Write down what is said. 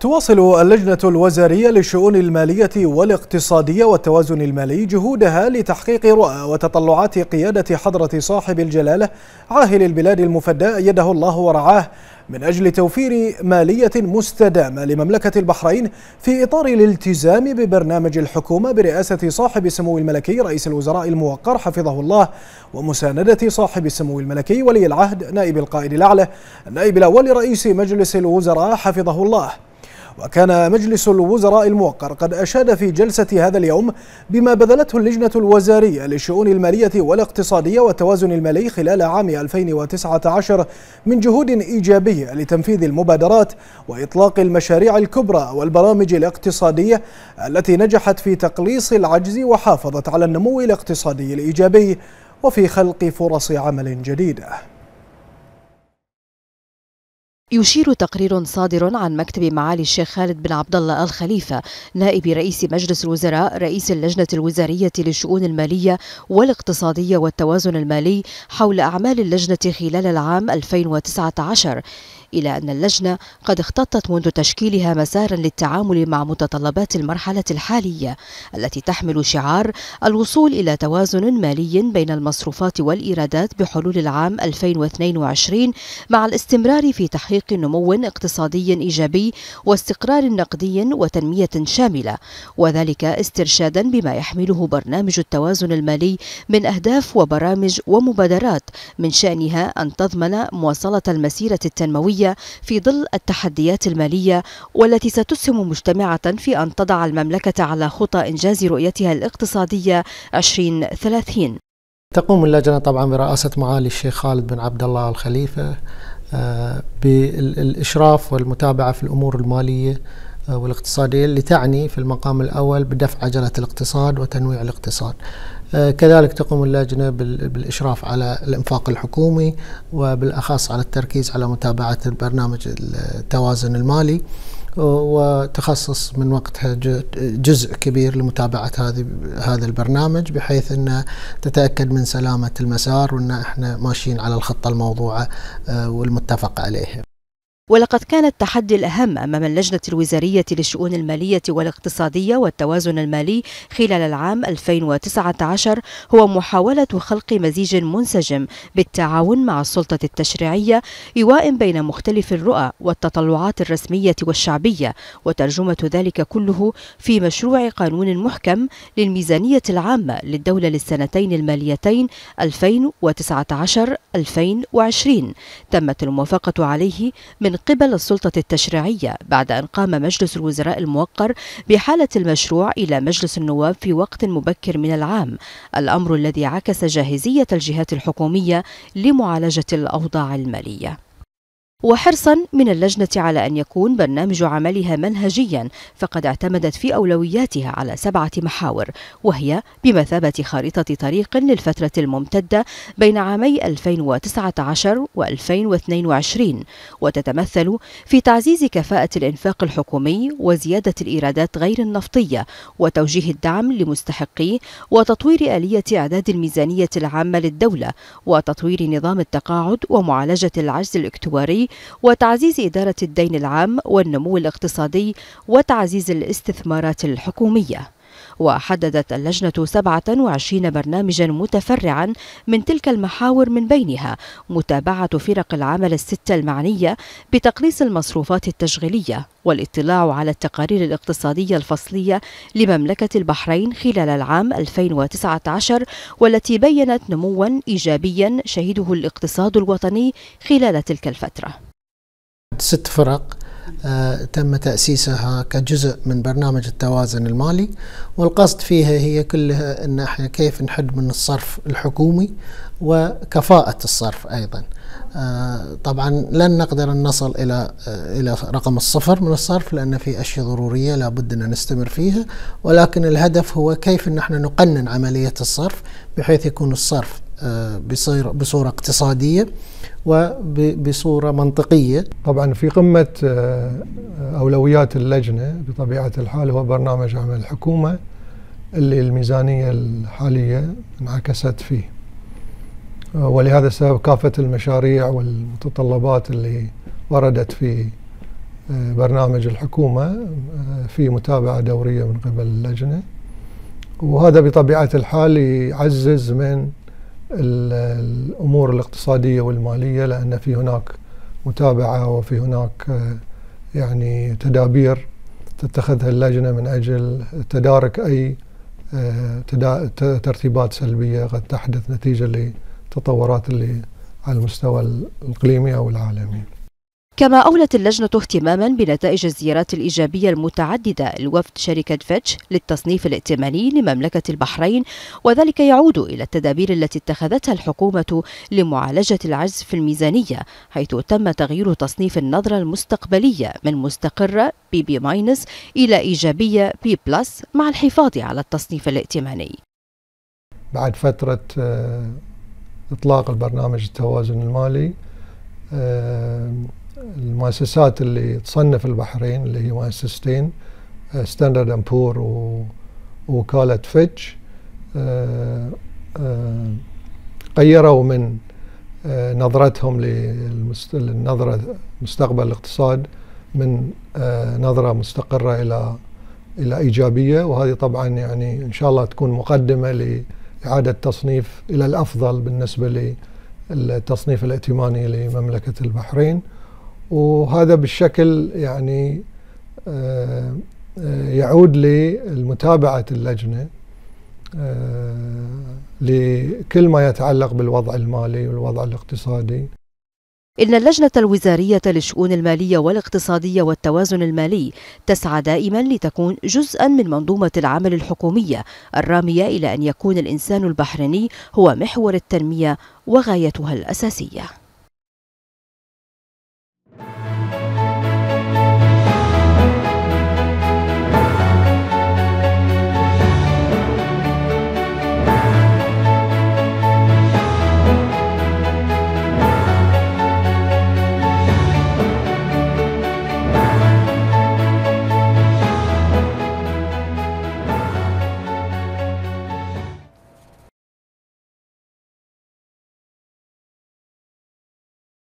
تواصل اللجنة الوزارية للشؤون المالية والاقتصادية والتوازن المالي جهودها لتحقيق رؤى وتطلعات قيادة حضرة صاحب الجلالة عاهل البلاد المفدى يده الله ورعاه من أجل توفير مالية مستدامة لمملكة البحرين في إطار الالتزام ببرنامج الحكومة برئاسة صاحب السمو الملكي رئيس الوزراء الموقر حفظه الله ومساندة صاحب السمو الملكي ولي العهد نائب القائد الأعلى النائب الأول لرئيس مجلس الوزراء حفظه الله وكان مجلس الوزراء الموقر قد أشاد في جلسة هذا اليوم بما بذلته اللجنة الوزارية للشؤون المالية والاقتصادية والتوازن المالي خلال عام 2019 من جهود إيجابية لتنفيذ المبادرات وإطلاق المشاريع الكبرى والبرامج الاقتصادية التي نجحت في تقليص العجز وحافظت على النمو الاقتصادي الإيجابي وفي خلق فرص عمل جديده يشير تقرير صادر عن مكتب معالي الشيخ خالد بن عبد الله الخليفة نائب رئيس مجلس الوزراء رئيس اللجنة الوزارية للشؤون المالية والاقتصادية والتوازن المالي حول أعمال اللجنة خلال العام 2019 إلى أن اللجنة قد اختطت منذ تشكيلها مسارا للتعامل مع متطلبات المرحلة الحالية التي تحمل شعار الوصول إلى توازن مالي بين المصروفات والإيرادات بحلول العام 2022 مع الاستمرار في تحقيق نمو اقتصادي إيجابي واستقرار نقدي وتنمية شاملة وذلك استرشادا بما يحمله برنامج التوازن المالي من أهداف وبرامج ومبادرات من شأنها أن تضمن مواصلة المسيرة التنموية الدولية في ظل التحديات المالية والتي ستسهم مجتمعة في أن تضع المملكة على خطى إنجاز رؤيتها الاقتصادية 2030 تقوم اللجنة طبعا برئاسة معالي الشيخ خالد بن عبد الله الخليفة آه، بالإشراف والمتابعة في الأمور المالية آه، والاقتصادية اللي تعني في المقام الأول بدفع عجلة الاقتصاد وتنويع الاقتصاد آه، كذلك تقوم اللجنة بالإشراف على الإنفاق الحكومي وبالأخص على التركيز على متابعة البرنامج التوازن المالي آه، وتخصص من وقتها جزء كبير لمتابعة هذه هذا البرنامج بحيث أن تتأكد من سلامة المسار وأن احنا ماشيين على الخطة الموضوعة آه، والمتفق عليها ولقد كان التحدي الأهم أمام اللجنة الوزارية للشؤون المالية والاقتصادية والتوازن المالي خلال العام 2019 هو محاولة خلق مزيج منسجم بالتعاون مع السلطة التشريعية إيواء بين مختلف الرؤى والتطلعات الرسمية والشعبية وترجمة ذلك كله في مشروع قانون محكم للميزانية العامة للدولة للسنتين الماليتين 2019-2020 تمت الموافقة عليه من من قبل السلطة التشريعية بعد أن قام مجلس الوزراء الموقر بحالة المشروع إلى مجلس النواب في وقت مبكر من العام الأمر الذي عكس جاهزية الجهات الحكومية لمعالجة الأوضاع المالية وحرصا من اللجنة على أن يكون برنامج عملها منهجيا فقد اعتمدت في أولوياتها على سبعة محاور وهي بمثابة خارطة طريق للفترة الممتدة بين عامي 2019 و2022 وتتمثل في تعزيز كفاءة الإنفاق الحكومي وزيادة الإيرادات غير النفطية وتوجيه الدعم لمستحقيه وتطوير آلية إعداد الميزانية العامة للدولة وتطوير نظام التقاعد ومعالجة العجز الاكتواري وتعزيز إدارة الدين العام والنمو الاقتصادي وتعزيز الاستثمارات الحكومية وحددت اللجنة 27 برنامجا متفرعا من تلك المحاور من بينها متابعة فرق العمل الستة المعنية بتقليص المصروفات التشغيلية والاطلاع على التقارير الاقتصادية الفصلية لمملكة البحرين خلال العام 2019 والتي بينت نموا إيجابيا شهده الاقتصاد الوطني خلال تلك الفترة ست فرق آه، تم تأسيسها كجزء من برنامج التوازن المالي والقصد فيها هي كلها أن احنا كيف نحد من الصرف الحكومي وكفاءة الصرف أيضا آه، طبعا لن نقدر أن نصل إلى آه، إلى رقم الصفر من الصرف لأن في أشياء ضرورية لابد أن نستمر فيها ولكن الهدف هو كيف أن احنا نقنن عملية الصرف بحيث يكون الصرف آه، بصورة اقتصادية وبصورة منطقية طبعا في قمة آه، أولويات اللجنة بطبيعة الحال هو برنامج عمل الحكومة اللي الميزانية الحالية انعكست فيه آه، ولهذا السبب كافة المشاريع والمتطلبات اللي وردت في برنامج الحكومة في متابعة دورية من قبل اللجنة وهذا بطبيعة الحال يعزز من الامور الاقتصاديه والماليه لان في هناك متابعه وفي هناك آه، يعني تدابير تتخذها اللجنه من اجل تدارك اي آه، ترتيبات سلبيه قد تحدث نتيجه للتطورات اللي على المستوى الاقليمي او العالمي. كما أولت اللجنة اهتماما بنتائج الزيارات الإيجابية المتعددة لوفد شركة فيتش للتصنيف الائتماني لمملكة البحرين وذلك يعود إلى التدابير التي اتخذتها الحكومة لمعالجة العجز في الميزانية حيث تم تغيير تصنيف النظرة المستقبلية من مستقرة بي بي ماينس إلى إيجابية بي بلس مع الحفاظ على التصنيف الائتماني بعد فترة آه، إطلاق البرنامج التوازن المالي آه، المؤسسات اللي تصنف البحرين اللي هي مؤسستين ستاندرد اند بور ووكالة فيتش غيروا آه، آه، من آه، نظرتهم للنظرة مستقبل الاقتصاد من نظرة مستقرة إلى إلى إيجابية وهذه طبعا يعني إن شاء الله تكون مقدمة لإعادة تصنيف إلى الأفضل بالنسبة للتصنيف الائتماني لمملكة البحرين وهذا بالشكل يعني آه، آه، يعود لمتابعة اللجنة آه، لكل ما يتعلق بالوضع المالي والوضع الاقتصادي إن اللجنة الوزارية للشؤون المالية والاقتصادية والتوازن المالي تسعى دائما لتكون جزءا من منظومة العمل الحكومية الرامية إلى أن يكون الإنسان البحريني هو محور التنمية وغايتها الأساسية